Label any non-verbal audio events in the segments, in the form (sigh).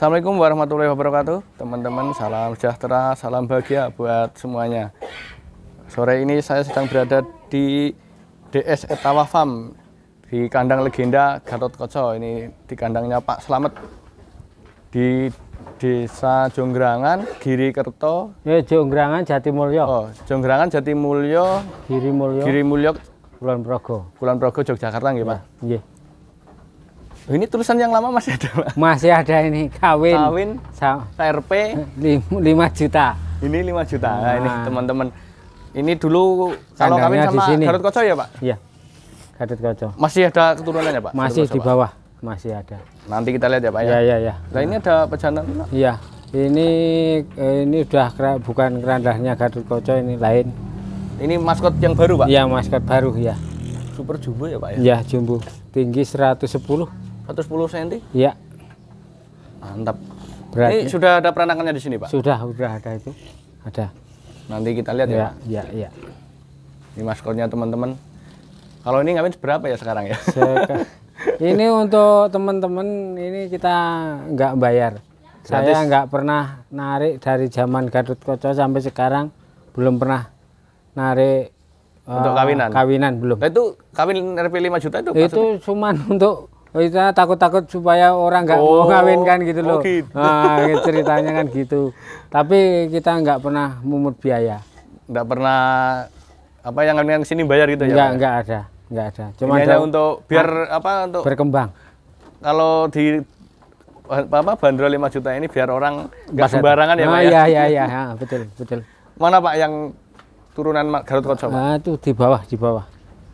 Assalamualaikum warahmatullahi wabarakatuh Teman-teman salam sejahtera, salam bahagia buat semuanya Sore ini saya sedang berada di DS Etawa Farm Di kandang legenda Gatot Koco Ini di kandangnya Pak Selamat Di Desa Jonggrangan, Giri Kerto Ya Jonggrangan Jatimulyo Oh, Jonggrangan Jatimulyo Giri Mulyo Giri Mulyo Kulon Progo Kulon Progo Yogyakarta nggih, Pak? iya ini tulisan yang lama masih ada, Masih ada ini kawin. Kawin KRP lima juta. Ini lima juta. Nah, nah ini ah. teman-teman. Ini dulu kalau kawin sama sini. Garut Koco ya, Pak? Iya. Garut Koco. Masih ada keturunannya, Pak? Masih Koco, di bawah. Pak. Masih ada. Nanti kita lihat ya, Pak ya. Iya, iya, iya. Nah, ini ada pejantan. Iya. Ini eh, ini sudah bukan kerandahnya Garut Koco ini lain. Ini maskot yang baru, Pak? Iya, maskot baru ya. Super jumbo ya, Pak ya? Iya, jumbo. Tinggi 110 110 cm? Iya. Mantap. Berarti Ini sudah ada peranakannya di sini, Pak? Sudah, sudah ada itu. Ada. Nanti kita lihat ya. Iya, iya, iya. Ini maskotnya teman-teman. Kalau ini ngamin berapa ya sekarang ya? Seka (laughs) ini untuk teman-teman ini kita nggak bayar. Gratis. Saya nggak pernah narik dari zaman Gadut Koco sampai sekarang belum pernah narik untuk uh, kawinan. Kawinan belum. Nah, itu kawin RP 5 juta itu. Itu cuma untuk Oh, itu ah, takut-takut supaya orang nggak oh, mau ngawin kan gitu loh. Oh gitu. Nah, ceritanya kan gitu. Tapi kita nggak pernah mumut biaya. Nggak pernah apa yang ngawin sini bayar gitu enggak, ya? Nggak, nggak ada, nggak ada. Cuma hanya untuk biar ah, apa untuk berkembang. Kalau di apa bandrol lima juta ini biar orang nggak sembarangan ya, ah, Pak ya. Iya, iya, iya, ah, betul, betul. Mana Pak yang turunan Garut Kocok? Nah, itu di bawah, di bawah.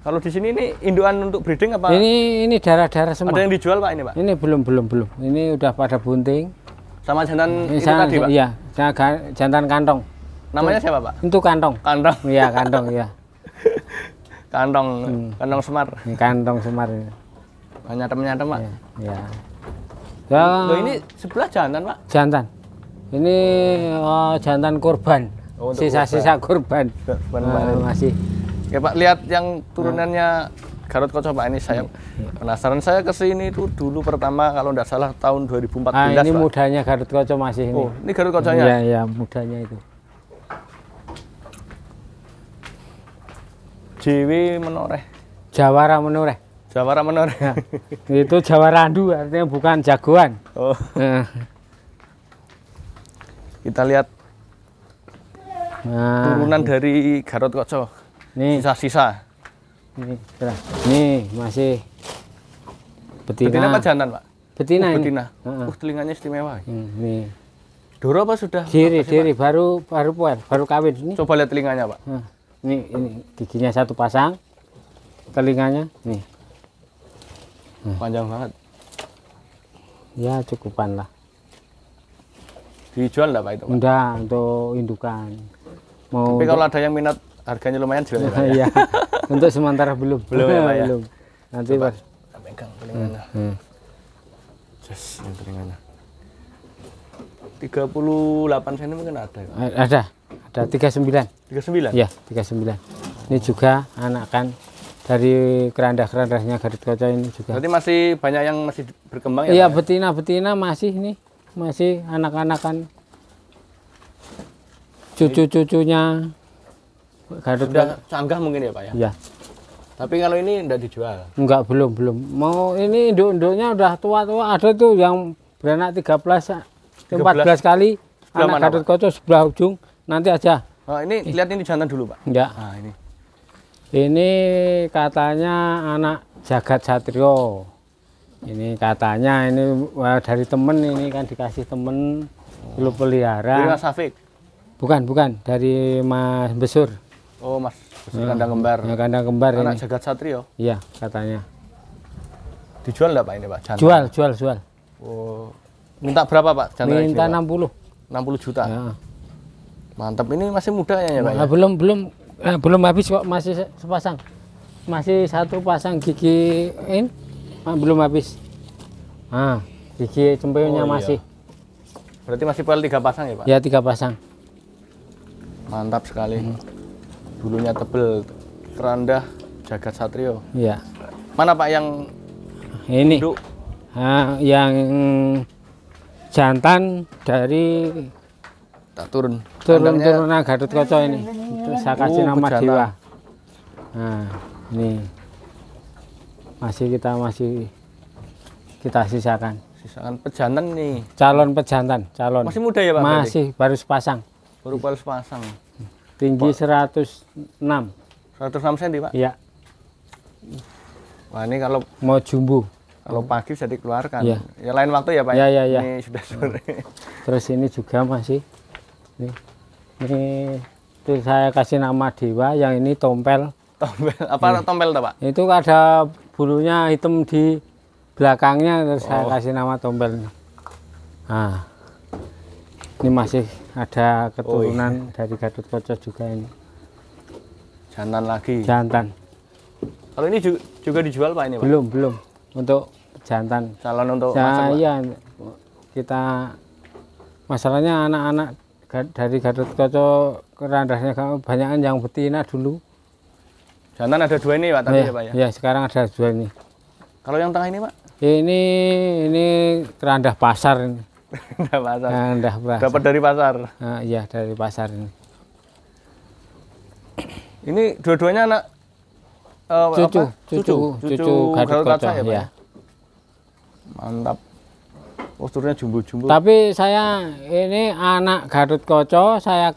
Kalau di sini ini induan untuk breeding apa? Ini ini darah-darah semua. Ada yang dijual Pak ini Pak? Ini belum belum belum. Ini udah pada bunting. Sama jantan ini itu tadi Pak? Iya, jantan kantong. Namanya siapa Pak? Untuk kantong. Kantong. Iya kantong iya. (laughs) kantong hmm. kantong semar. Ini kantong semar. ini. Banyak temannya teman. Iya. Ya. ya. Loh, ini sebelah jantan Pak? Jantan. Ini oh, jantan kurban. Oh, Sisa-sisa oh, Sisa -sisa kurban. Uh, masih. Oke ya, Pak, lihat yang hmm. turunannya Garut Koco Pak ini saya hmm. penasaran saya ke sini itu dulu pertama kalau tidak salah tahun 2014. Ah, ini Pak. mudanya Garut Koco masih ini. Oh, ini Garut Kocoknya. Iya, iya, mudanya itu. Dewi Menoreh. Jawara Menoreh. Jawara Menoreh. Ya. (laughs) itu Andu artinya bukan jagoan. Oh. Eh. Kita lihat nah, turunan dari Garut Koco nih sisa-sisa ini nih masih betina betina apa jantan pak betina uh, betina uh, uh telinganya istimewa hmm, nih Doro apa sudah? Diri, kasih, diri, pak? baru baru puan, baru kawin. Ini. Coba lihat telinganya, Pak. uh, ini, ini giginya satu pasang, telinganya nih. uh. Panjang banget. Ya cukupan lah. Dijual lah Pak itu? Enggak, untuk indukan. Mau Tapi kalau ada yang minat harganya lumayan juga ya, (laughs) ya. untuk sementara belum belum ya, ya. belum nanti Coba, pas pegang pelingana hmm. yes 38 cm mungkin ada ya? ada ada 39 39 ya 39 ini juga anak kan dari keranda kerandanya Garut Kaca ini juga. Berarti masih banyak yang masih berkembang ya? Iya, ya? betina-betina masih nih, masih anak-anak kan. Cucu-cucunya Garut sudah canggah mungkin ya pak ya ya tapi kalau ini tidak dijual enggak belum belum mau ini induk-induknya udah tua-tua ada tuh yang beranak belas, empat belas kali sebelah anak garut kocok sebelah ujung nanti aja oh, ini eh. lihat ini jantan dulu pak Enggak. nah, ini ini katanya anak jagat satrio ini katanya ini dari temen ini kan dikasih temen lu pelihara bukan bukan dari Mas Besur Oh, Mas. Besi kandang ah, kembar. Ya, kandang kembar Anak ini. jagat satrio. Iya, katanya. Dijual nggak Pak ini, Pak? Jantan. Jual, jual, jual. Oh. Minta berapa, Pak? Jantan Minta enam puluh enam puluh juta. Ya. Mantap. Ini masih muda ya, ya Pak? ya? Nah, belum belum eh, belum habis kok, masih sepasang. Masih satu pasang gigi ini ah, belum habis. Ah, gigi cempeungnya oh, iya. masih. Berarti masih perlu tiga pasang ya, Pak? Ya, tiga pasang. Mantap sekali. Hmm bulunya tebel keranda jagat satrio ya mana pak yang ini Uh, yang jantan dari tak turun turun turun nah, Garut Koco ini saya uh, kasih oh, nama jiwa nah ini masih kita masih kita sisakan sisakan pejantan nih calon pejantan calon masih muda ya pak masih baru sepasang baru baru sepasang Tinggi 106. 106 cm, Pak? Iya. Wah, ini kalau mau jumbo. Kalau pagi bisa dikeluarkan. Ya, ya lain waktu ya, Pak. Ya, ya, ya. Ini sudah sore. (laughs) Terus ini juga masih ini, ini itu saya kasih nama dewa, yang ini tompel. Tompel. Apa ini. Iya. tompel Pak? Itu ada bulunya hitam di belakangnya terus oh. saya kasih nama tompel. Nah ini masih ada keturunan oh, iya. dari gadut Kaca juga ini jantan lagi jantan kalau ini juga, dijual pak ini pak? belum belum untuk jantan calon untuk saya iya kita masalahnya anak-anak dari gadut Kaca kerandasnya banyak yang betina dulu jantan ada dua ini pak tadi ya, pak ya? ya sekarang ada dua ini kalau yang tengah ini pak? ini ini kerandah pasar ini pasar. Dapat dari pasar. iya dari pasar ini. Ini dua-duanya anak cucu, cucu, cucu, cucu, cucu ya, Mantap. Posturnya jumbo-jumbo. Tapi saya ini anak Garut Koco, saya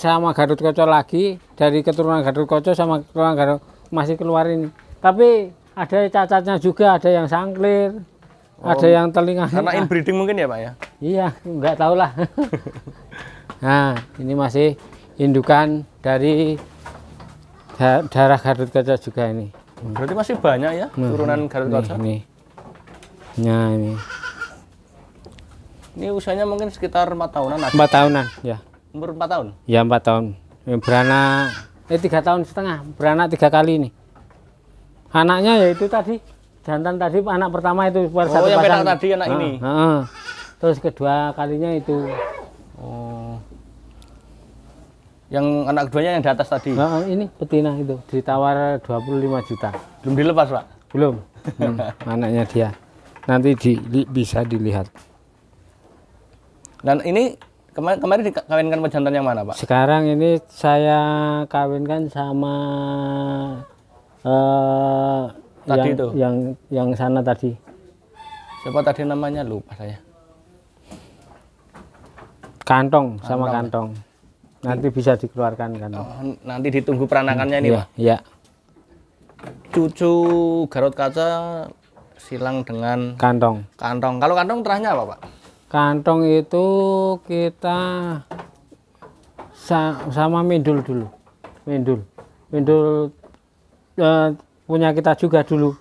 sama Garut Koco lagi dari keturunan Garut Koco sama keturunan Garut masih keluarin. Tapi ada cacatnya juga, ada yang sangklir, Oh, ada yang telinga. Karena inbreeding mungkin ya, Pak ya? Iya, nggak tahu lah. (laughs) nah, ini masih indukan dari da darah garut kaca juga ini. Hmm. Berarti masih banyak ya nah, turunan garut kaca? Ini. Nah, ini. Ini usianya mungkin sekitar empat tahunan Empat 4 tahunan, ya. Umur empat tahun? Ya, empat tahun. Beranak eh tiga tahun setengah, beranak tiga kali ini. Anaknya yaitu tadi jantan tadi anak pertama itu oh, buat oh, satu yang pasang. tadi anak ah, ini. Ah, ah. terus kedua kalinya itu. Oh. Yang anak keduanya yang di atas tadi. ini betina itu ditawar 25 juta. Belum dilepas, Pak? Belum. Hmm, (laughs) anaknya dia. Nanti di, di, bisa dilihat. Dan ini kemarin kemarin dikawinkan sama yang mana, Pak? Sekarang ini saya kawinkan sama eh, tadi yang, itu yang yang sana tadi siapa tadi namanya lupa saya kantong sama kantong, kantong. nanti bisa dikeluarkan kan oh, nanti ditunggu peranakannya ini ya, pak ya cucu garut kaca silang dengan kantong kantong kalau kantong terahnya apa pak kantong itu kita sa sama mindul dulu mindul mindul eh, punya kita juga dulu.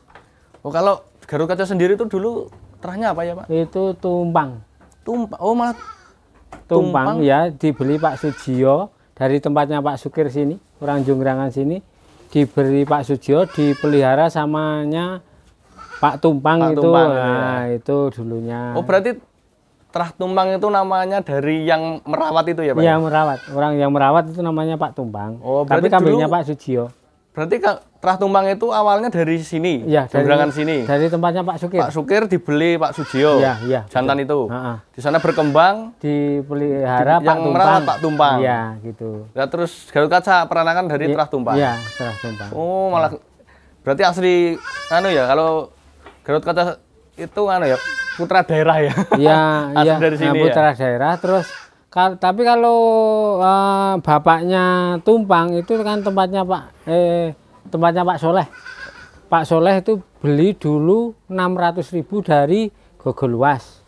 Oh kalau garuk kaca sendiri itu dulu terahnya apa ya Pak? Itu tumpang. Tumpang, oh malah tumpang, tumpang ya dibeli Pak Sujio dari tempatnya Pak Sukir sini, orang Jonggrangan sini diberi Pak Sujio dipelihara samanya Pak Tumpang Pak itu Tumpang, nah, ya. itu dulunya. Oh berarti terah tumpang itu namanya dari yang merawat itu ya Pak? Iya merawat, orang yang merawat itu namanya Pak Tumpang. Oh berarti Tapi kambingnya dulu... Pak Sujio. Berarti kak terah Tumpang itu awalnya dari sini, ya, dari, sini. Dari tempatnya Pak Sukir. Pak Sukir dibeli Pak sujio, Ya, ya, jantan gitu. itu. Ha -ha. Di sana berkembang dipelihara di, Pak yang Tumpang. Pak Tumpang. Iya, gitu. Ya, terus Garut Kaca peranakan dari ya, terah Tumpang. Iya, terah Tumpang. Oh, malah ya. berarti asli anu ya kalau Garut Kaca itu anu ya putra daerah ya. Iya, (laughs) iya. dari nah, sini nah, putra daerah terus Kal tapi kalau e, bapaknya tumpang itu kan tempatnya Pak eh tempatnya Pak Soleh. Pak Soleh itu beli dulu 600.000 dari Gogoluas.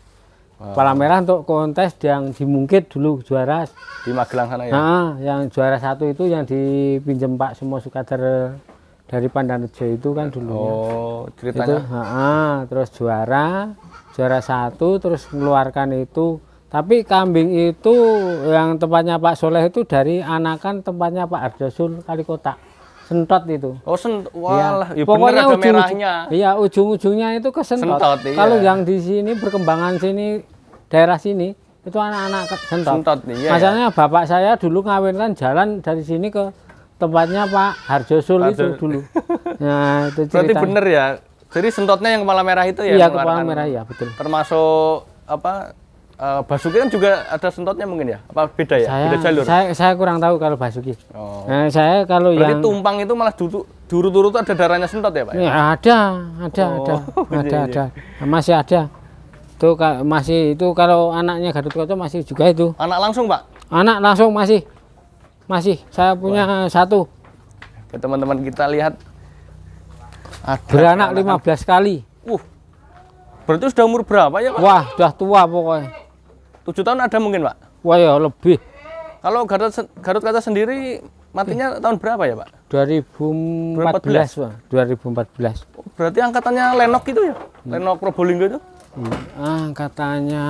Wow. Pala merah untuk kontes yang dimungkit dulu juara di Magelang sana ya. Nah, yang juara satu itu yang dipinjam Pak Sumo Sukadar dari Pandanejo itu kan dulu. Oh, ceritanya. Itu, nah, terus juara, juara satu, terus mengeluarkan itu tapi kambing itu yang tempatnya Pak Soleh itu dari anakan tempatnya Pak Ardasul kalikota Sentot itu. Oh, sentot. Iya. Walah, ya, ya pokoknya ujung, merahnya. Iya, ujung-ujungnya itu ke sentot. sentot iya. Kalau yang di sini perkembangan sini daerah sini itu anak-anak sentot. sentot iya, iya, Masalahnya bapak saya dulu ngawinkan jalan dari sini ke tempatnya Pak Harjosul itu dulu. (laughs) Nah, itu jadi Berarti bener ya. Jadi sentotnya yang kepala merah itu ya? Iya, kepala merah ya, betul. Termasuk apa uh, Basuki kan juga ada sentotnya mungkin ya? Apa beda ya? Saya, beda jalur. Saya saya kurang tahu kalau Basuki. Oh. Nah, saya kalau Berarti yang tumpang itu malah duduk duru-duru itu ada darahnya sentot ya, Pak? Ya, ada, ada, oh. ada. (laughs) Iya, ada, iya, ada. Masih ada. Itu masih itu kalau anaknya Gadut Kocok masih juga itu. Anak langsung, Pak? Anak langsung masih. Masih. Saya punya Wah. satu. teman-teman kita lihat ada beranak anak -anak. 15 kali. Uh. Berarti sudah umur berapa ya, Pak? Wah, sudah tua pokoknya. Tujuh tahun ada mungkin pak? Wah ya lebih. Kalau Garut, Garut Kaca sendiri matinya eh. tahun berapa ya pak? 2014 pak. 2014. berarti angkatannya Lenok itu ya? Hmm. Lenok Probolinggo itu? Hmm. Ah, angkatannya.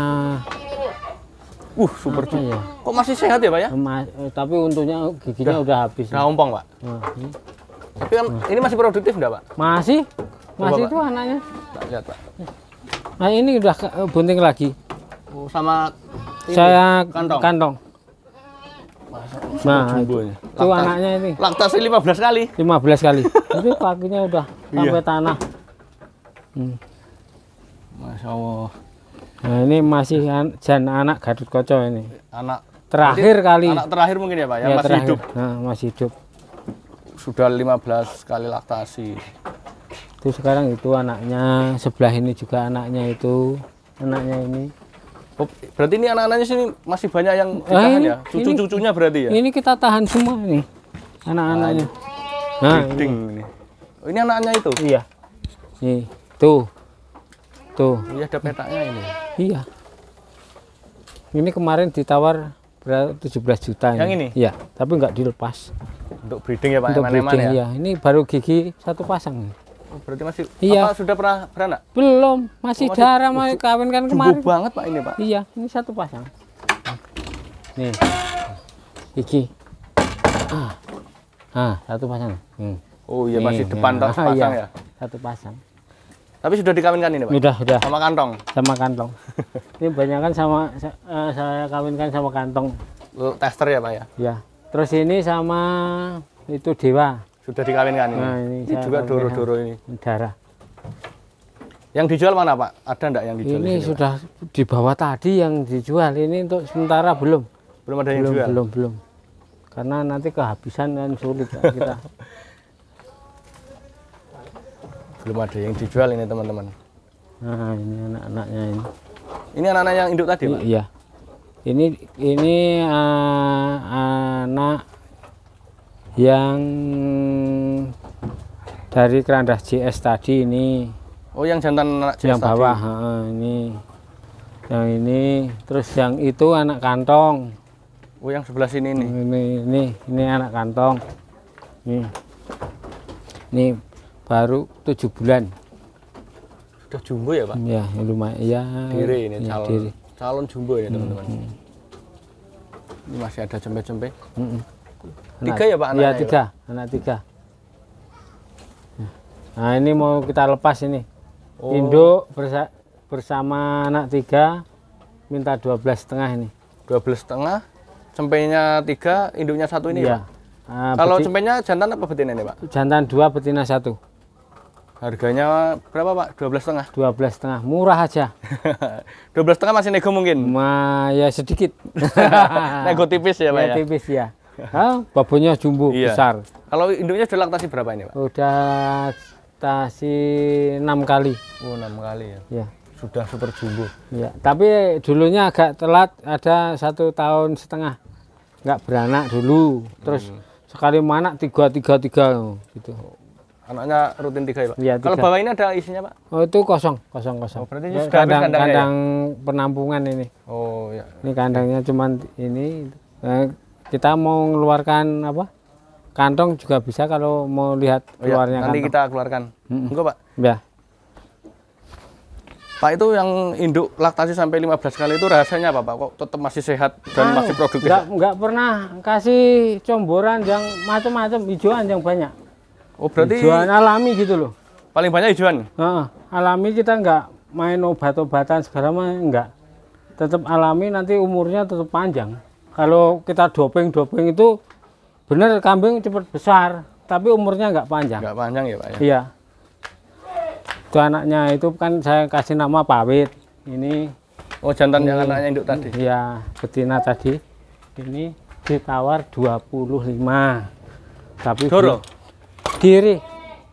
Uh super Apa ya? Kok masih sehat ya pak ya? Mas, eh, tapi untungnya giginya udah, udah habis. Nah ompong pak. Hmm. Tapi kan hmm. ini masih produktif enggak pak? Masih. Masih Coba, itu pak. anaknya. Tak lihat pak. Nah ini udah bunting lagi. Oh, sama ini, saya kantong. kantong. Nah, nah itu, itu anaknya ini. Laktasi 15 kali. 15 kali. (laughs) Tapi kakinya udah iya. sampai iya. tanah. Hmm. Masya Allah. Nah, ini masih an jan anak Gadut Koco ini. Anak terakhir kali. Anak terakhir mungkin ya, Pak, ya, ya masih terakhir. hidup. Nah, masih hidup. Sudah 15 kali laktasi. Itu sekarang itu anaknya, sebelah ini juga anaknya itu, anaknya ini berarti ini anak-anaknya sini masih banyak yang eh, ditahan nah, ya? Cucu-cucunya berarti ya? Ini kita tahan semua nih anak-anaknya. Nah, ini. ini. Oh, ini anaknya itu? Iya. Nih, tuh. Tuh. Ini iya, ada petaknya ini. Iya. Ini kemarin ditawar berapa 17 juta ini. Yang ini? Iya, tapi nggak dilepas. Untuk breeding ya Pak? Untuk breeding, ya. Iya. Ini baru gigi satu pasang. Oh, berarti masih iya. apa sudah pernah beranak? Belum, masih, oh, masih mau kawin kan kemarin. banget Pak ini, Pak. Iya, ini satu pasang. Nih. Iki. Ah. Ah, satu pasang. Hmm. Oh iya, masih nih, depan tok ah, iya. pasang iya. ya. Satu pasang. Tapi sudah dikawinkan ini, Pak? Sudah, sudah. Sama kantong. Sama kantong. ini banyak kan sama uh, saya kawinkan sama kantong. tester ya, Pak ya? Iya. Terus ini sama itu dewa. Sudah dikawinkan ini. Nah, ini, ini juga doro-doro ini. Darah. Yang dijual mana Pak? Ada enggak yang dijual? Ini, sini, sudah Pak? dibawa tadi yang dijual. Ini untuk sementara belum. Belum ada yang belum, jual? Belum, belum. Karena nanti kehabisan dan sulit kita. (laughs) belum ada yang dijual ini teman-teman. Nah ini anak-anaknya ini. Ini anak-anak yang induk tadi Pak? Iya. Ini ini uh, anak yang dari keranda JS tadi ini oh yang jantan anak JS yang bawah tadi. Ha, ini yang ini terus yang itu anak kantong oh yang sebelah sini nih ini ini ini anak kantong ini ini baru tujuh bulan sudah jumbo ya pak ya lumayan ya diri ini ya, calon diri. calon jumbo ya teman-teman hmm. ini masih ada cempe-cempe Tiga ya Pak ya, anak? Ya tiga, anak tiga. Nah ini mau kita lepas ini. Oh. Indo bersa bersama anak tiga minta dua belas setengah ini. Dua belas setengah, cempenya tiga, induknya satu ini ya. Uh, Kalau cempenya jantan apa betina ini Pak? Jantan dua, betina satu. Harganya berapa Pak? Dua belas setengah. Dua belas setengah, murah aja. (laughs) Dua belas setengah masih nego mungkin? Ma ya sedikit. (laughs) nego tipis ya (laughs) Pak ya, ya? Tipis ya. Babonnya jumbo iya. besar. Kalau induknya sudah laktasi berapa ini, Pak? Udah laktasi enam kali. Oh, enam kali ya. Iya. Sudah super jumbo. Iya, tapi dulunya agak telat, ada satu tahun setengah. Nggak beranak dulu. Terus hmm. sekali manak tiga tiga tiga gitu. Anaknya rutin tiga ya, Pak? Iya, Kalau bawah ini ada isinya, Pak? Oh, itu kosong, kosong, kosong. Oh, berarti ini sudah kandang, ya? kandang ya? penampungan ini. Oh, ya. Ini kandangnya cuman ini. Nah, kita mau mengeluarkan apa kantong juga bisa kalau mau lihat oh iya, keluarnya nanti kantong. kita keluarkan enggak pak ya Pak itu yang induk laktasi sampai 15 kali itu rasanya apa Pak? Kok tetap masih sehat dan nah, masih produktif? Enggak, enggak pernah kasih comboran yang macam-macam hijauan yang banyak. Oh berarti hijauan alami gitu loh. Paling banyak hijauan? Nah, alami kita enggak main obat-obatan segala macam enggak. Tetap alami nanti umurnya tetap panjang kalau kita doping doping itu benar kambing cepat besar tapi umurnya nggak panjang nggak panjang ya pak ya iya itu anaknya itu kan saya kasih nama pawit ini oh jantan ini, yang anaknya induk tadi iya betina tadi ini ditawar 25 tapi Doro? diri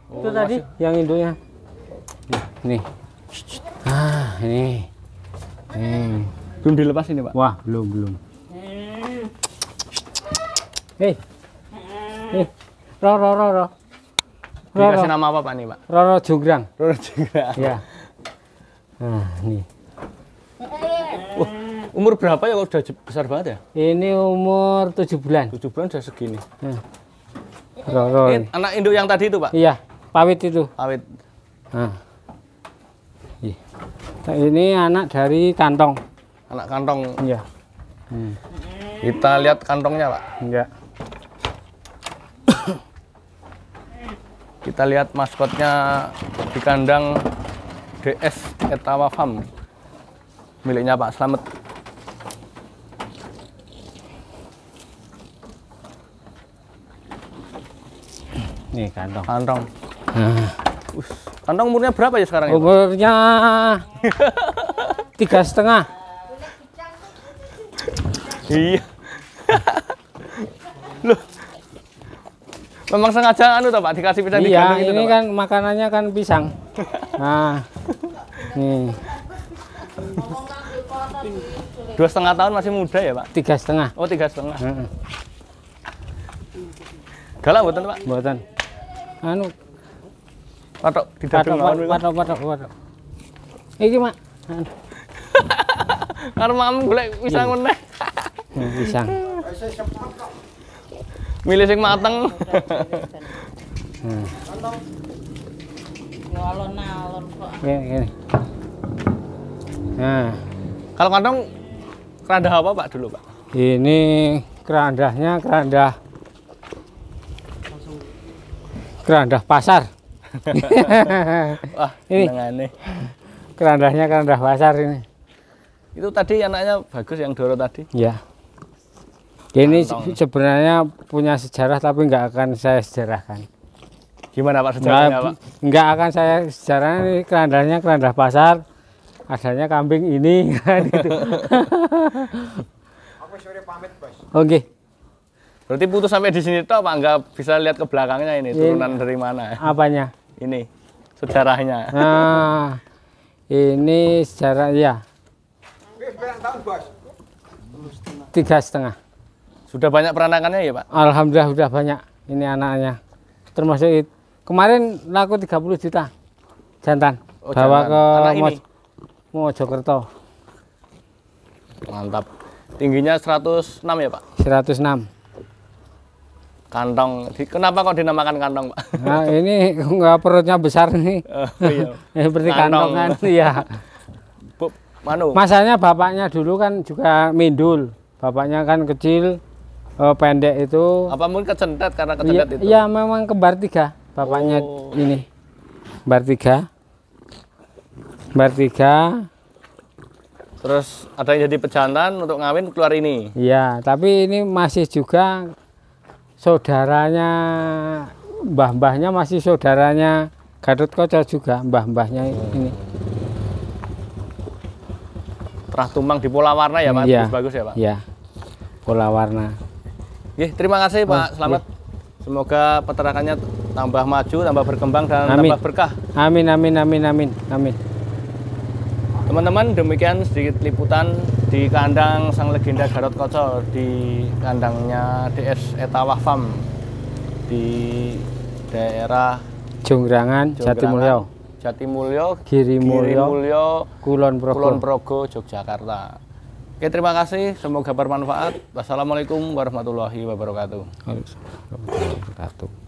oh, itu masih. tadi yang induknya nih ah ini, ini. belum dilepas ini pak wah belum belum Hei. Hei. Ro ro ro ro. nama apa Pak nih Pak? Roro Jonggrang. Roro Jonggrang. Ya. Nah, nih. Uh, umur berapa ya kalau udah besar banget ya? Ini umur 7 bulan. 7 bulan udah segini. Hmm. Roro. Ini anak induk yang tadi itu, Pak? Iya, pawit itu. Pawit. Nah. nah. Ini anak dari kantong. Anak kantong. Iya. Hmm. Kita lihat kantongnya, Pak. Iya. kita lihat maskotnya di kandang DS Etawa Farm miliknya Pak Slamet nih kantong kantong nah. Us, kantong umurnya berapa ya sekarang umurnya (laughs) tiga setengah iya (laughs) loh Memang sengaja anu toh Pak dikasih pisang iya, ini toh, kan makanannya kan pisang. (laughs) nah. Nih. Dua setengah tahun masih muda ya Pak? Tiga setengah. Oh tiga setengah. Hmm. Galak buatan Pak? Buatan. Anu. Patok di dadung patok, patok, patok, patok. Iki Mak. Karena mam golek pisang iya. meneh. Iya, pisang milih sing mateng. Gini, iya, iya, iya, Nah, kalau kantong keranda apa Pak dulu Pak? Ini kerandahnya keranda kerandah pasar. Wah, ini aneh. kerandahnya kerandah pasar ini. Itu tadi anaknya bagus yang Doro tadi. Ya ini sebenarnya punya sejarah tapi nggak akan saya sejarahkan gimana pak sejarahnya nggak, pak nggak akan saya sejarah ini kerandanya kerandah pasar adanya kambing ini (laughs) kan, gitu aku sore pamit bos oke okay. berarti putus sampai di sini toh pak nggak bisa lihat ke belakangnya ini, ini iya. turunan dari mana apanya ini sejarahnya nah ini sejarah ya tiga setengah sudah banyak peranakannya ya Pak? Alhamdulillah sudah banyak ini anaknya. Termasuk kemarin laku 30 juta jantan. Oh, Bawa jantan. ke Moj Mojokerto. Mantap. Tingginya 106 ya Pak? 106. Kantong. Kenapa kok dinamakan kantong Pak? Nah ini (laughs) nggak perutnya besar nih. Oh, iya. Seperti (laughs) kantong. kantongan. (laughs) Iya. Manu. Masanya bapaknya dulu kan juga mindul. Bapaknya kan kecil, uh, pendek itu apa mungkin kecentet karena iya, kecentet ya, itu ya memang kembar tiga bapaknya oh. ini kembar tiga kembar tiga terus ada yang jadi pejantan untuk ngawin keluar ini iya tapi ini masih juga saudaranya mbah-mbahnya masih saudaranya Gadut Kocok juga mbah-mbahnya ini Terah tumbang di pola warna ya Pak? Iya. Bagus, bagus ya Pak? Iya. Pola warna. Ye, terima kasih Pak oh, Selamat. Ye. Semoga peternakannya tambah maju, tambah berkembang dan amin. tambah berkah. Amin amin amin amin amin. Teman-teman, demikian sedikit liputan di kandang sang legenda Garut Kocor di kandangnya DS Etawah Farm di daerah Jonggrangan, Jatimulyo. Jatimulyo, Girimulyo, Girimulyo Kulon Progo, Kulon Progo Yogyakarta. Oke, terima kasih. Semoga bermanfaat. Wassalamualaikum warahmatullahi wabarakatuh. Warahmatullahi wabarakatuh.